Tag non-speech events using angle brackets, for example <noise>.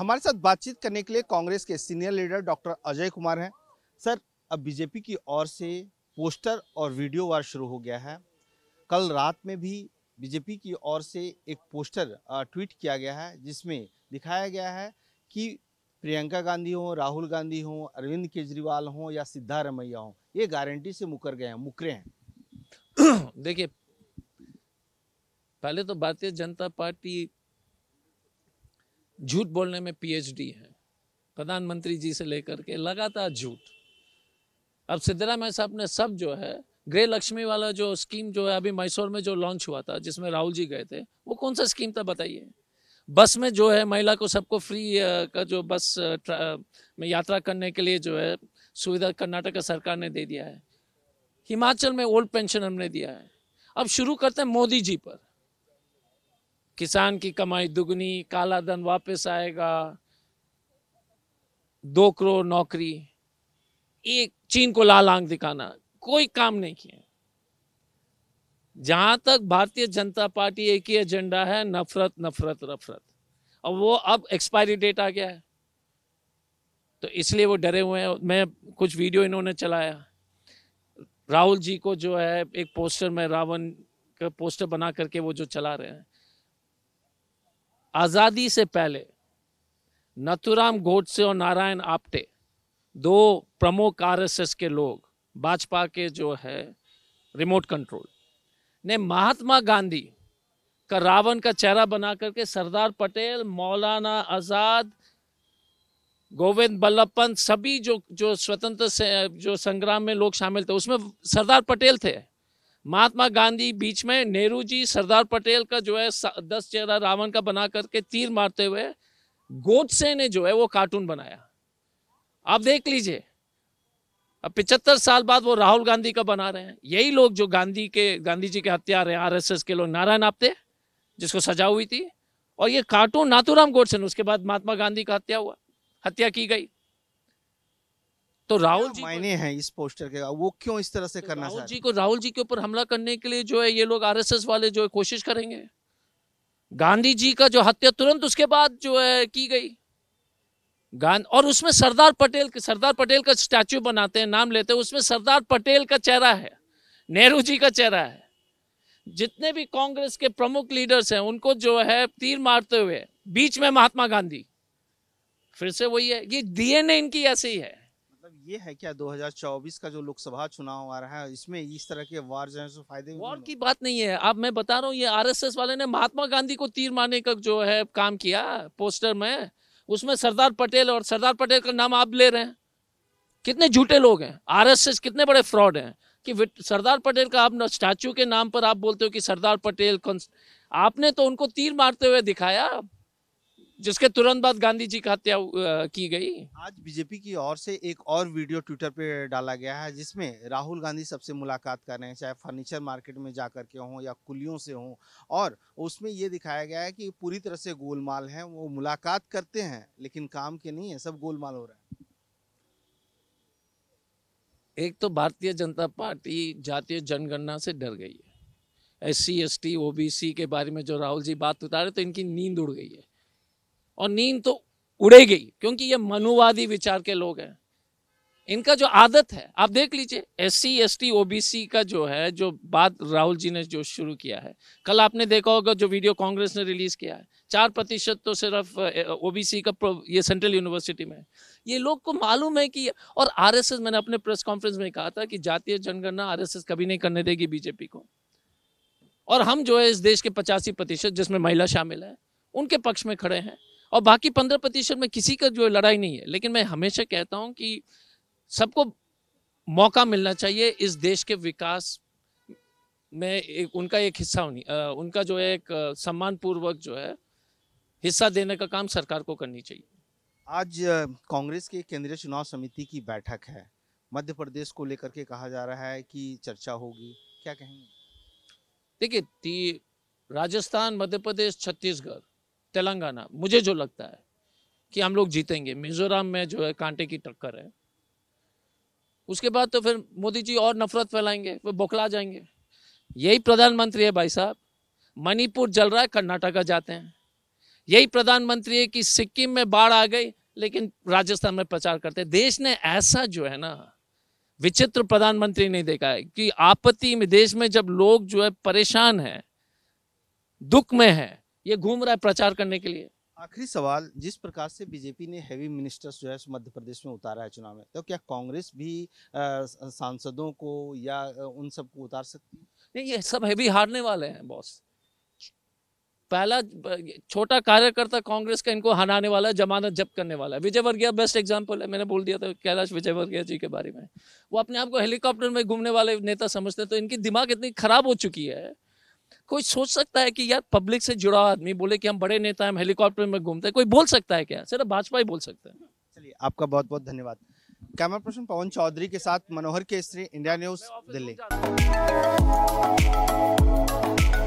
हमारे साथ बातचीत करने के लिए कांग्रेस के senior leader doctor Ajay Kumar हैं सर अब बीजेपी की ओर से पोस्टर और वीडियो वार शुरू हो गया है कल रात में भी बीजेपी की ओर से एक पोस्टर ट्वीट किया गया है जिसमें दिखाया गया है कि प्रियंका गांधी हों राहुल गांधी हों अरविंद केजरीवाल हों या सिद्धारमैया हों ये गारंटी से मुकर गए हैं मुकरे हैं <coughs> देखिए पहले तो भारतीय जनता पार्टी झूठ बोलने में पीएचडी है प्रधानमंत्री जी से लेकर के लगातार झूठ अब सिद्धरामैया साहब ने सब जो है गृह लक्ष्मी वाला जो स्कीम जो है अभी मैसूर में जो लॉन्च हुआ था जिसमें राहुल जी गए थे वो कौन सा स्कीम था बताइए बस में जो है महिला को सबको फ्री का जो बस में यात्रा करने के लिए जो है सुविधा कर्नाटक सरकार ने दे दिया है हिमाचल में ओल्ड पेंशन हमने दिया है अब शुरू करते हैं मोदी जी पर किसान की कमाई दुगनी काला धन वापस आएगा दो करोड़ नौकरी एक चीन को लाल आंख दिखाना कोई काम नहीं किया जहां तक भारतीय जनता पार्टी एक ही एजेंडा है नफरत नफरत नफरत और वो अब एक्सपायरी डेट आ गया है तो इसलिए वो डरे हुए हैं मैं कुछ वीडियो इन्होंने चलाया राहुल जी को जो है एक पोस्टर में रावण का पोस्टर बना करके वो जो चला रहे हैं आज़ादी से पहले नथुराम गोडसे और नारायण आप्टे दो प्रमुख आरएसएस के लोग भाजपा के जो है रिमोट कंट्रोल ने महात्मा गांधी का रावण का चेहरा बना करके सरदार पटेल मौलाना आज़ाद गोविंद बल्लभ पंत सभी जो जो स्वतंत्र से जो संग्राम में लोग शामिल थे उसमें सरदार पटेल थे महात्मा गांधी बीच में नेहरू जी सरदार पटेल का जो है दस चेहरा रावण का बना करके तीर मारते हुए गोडसे ने जो है वो कार्टून बनाया आप देख लीजिए अब पिचहत्तर साल बाद वो राहुल गांधी का बना रहे हैं यही लोग जो गांधी के गांधी जी के हत्यारे आर के लोग नारायण आपते जिसको सजा हुई थी और ये कार्टून नाथुराम गोडसे ने उसके बाद महात्मा गांधी का हत्या हुआ हत्या की गई तो राहुल जी मायने हैं इस पोस्टर के वो क्यों इस तरह से तो करना राहुल जी को राहुल जी के ऊपर हमला करने के लिए जो है ये लोग आरएसएस वाले जो है कोशिश करेंगे गांधी जी का जो हत्या तुरंत उसके बाद जो है की गई और उसमें सरदार पटेल सरदार पटेल का स्टैच्यू बनाते हैं नाम लेते हैं उसमें सरदार पटेल का चेहरा है नेहरू जी का चेहरा है जितने भी कांग्रेस के प्रमुख लीडर्स हैं उनको जो है तीर मारते हुए बीच में महात्मा गांधी फिर से वही है ये डीएनए इनकी ऐसे ही है मतलब ये है क्या 2024 का जो लोकसभा चुनाव आ रहा है इसमें इस तरह के वार जो है फायदे वार की बात नहीं है अब मैं बता रहा हूँ ये आरएसएस वाले ने महात्मा गांधी को तीर मारने का जो है काम किया पोस्टर में उसमें सरदार पटेल और सरदार पटेल का नाम आप ले रहे हैं कितने झूठे लोग हैं आरएसएस कितने बड़े फ्रॉड हैं कि सरदार पटेल का आप स्टैचू के नाम पर आप बोलते हो कि सरदार पटेल आपने तो उनको तीर मारते हुए दिखाया जिसके तुरंत बाद गांधी जी की हत्या की गई आज बीजेपी की ओर से एक और वीडियो ट्विटर पे डाला गया है जिसमें राहुल गांधी सबसे मुलाकात कर रहे हैं चाहे फर्नीचर मार्केट में जा करके हों या कुलियों से हों और उसमें ये दिखाया गया है कि पूरी तरह से गोलमाल है वो मुलाकात करते हैं लेकिन काम के नहीं है सब गोलमाल हो रहा है एक तो भारतीय जनता पार्टी जातीय जनगणना से डर गई है S C S T O B C के बारे में जो राहुल जी बात उतारे तो इनकी नींद उड़ गई है और नींद तो उड़ेगी क्योंकि ये मनुवादी विचार के लोग हैं इनका जो आदत है आप देख लीजिए S C S T O B C का जो है जो बात राहुल जी ने जो शुरू किया है कल आपने देखा होगा जो वीडियो कांग्रेस ने रिलीज किया है चार प्रतिशत तो सिर्फ ओ बी सी का ये सेंट्रल यूनिवर्सिटी में ये लोग को मालूम है कि और आर एस एस मैंने अपने प्रेस कॉन्फ्रेंस में कहा था कि जातीय जनगणना आर एस एस कभी नहीं करने देगी बीजेपी को और हम जो है इस देश के पचासी प्रतिशत जिसमें महिला शामिल है उनके पक्ष में खड़े हैं और बाकी पंद्रह प्रतिशत में किसी का जो लड़ाई नहीं है लेकिन मैं हमेशा कहता हूँ कि सबको मौका मिलना चाहिए इस देश के विकास में एक उनका एक हिस्सा होनी उनका जो है एक सम्मान पूर्वक जो है हिस्सा देने का काम सरकार को करनी चाहिए आज कांग्रेस की केंद्रीय चुनाव समिति की बैठक है मध्य प्रदेश को लेकर के कहा जा रहा है कि चर्चा होगी क्या कहेंगे देखिए राजस्थान मध्य प्रदेश छत्तीसगढ़ तेलंगाना मुझे जो लगता है कि हम लोग जीतेंगे मिजोरम में जो है कांटे की टक्कर है उसके बाद तो फिर मोदी जी और नफरत फैलाएंगे फिर बौखला जाएंगे यही प्रधानमंत्री है भाई साहब मणिपुर जल रहा है कर्नाटका जाते हैं यही प्रधानमंत्री है कि सिक्किम में बाढ़ आ गई लेकिन राजस्थान में प्रचार करते हैं देश ने ऐसा जो है ना विचित्र प्रधानमंत्री नहीं देखा है कि आपत्ति में देश में जब लोग जो है परेशान है दुख में है ये घूम रहा है प्रचार करने के लिए आखिरी सवाल जिस प्रकार से बीजेपी ने हैवी मिनिस्टर्स जो है मध्य प्रदेश में उतारा है चुनाव में तो क्या कांग्रेस भी सांसदों को या उन सबको उतार सकती नहीं ये सब हैवी हारने वाले हैं बॉस पहला छोटा कार्यकर्ता कांग्रेस का इनको हराने वाला है जमानत जब्त करने वाला है विजय वर्गीय बेस्ट एग्जाम्पल है मैंने बोल दिया था कैलाश विजय वर्गीय जी के बारे में वो अपने आप को हेलीकॉप्टर में घूमने वाले नेता समझते हैं तो इनकी दिमाग इतनी खराब हो चुकी है कोई सोच सकता है कि यार पब्लिक से जुड़ा आदमी बोले कि हम बड़े नेता हम हेलीकॉप्टर में घूमते हैं कोई बोल सकता है क्या सिर्फ भाजपा ही बोल सकता है चलिए आपका बहुत बहुत धन्यवाद कैमरा पर्सन पवन चौधरी के साथ मनोहर केसरी इंडिया न्यूज दिल्ली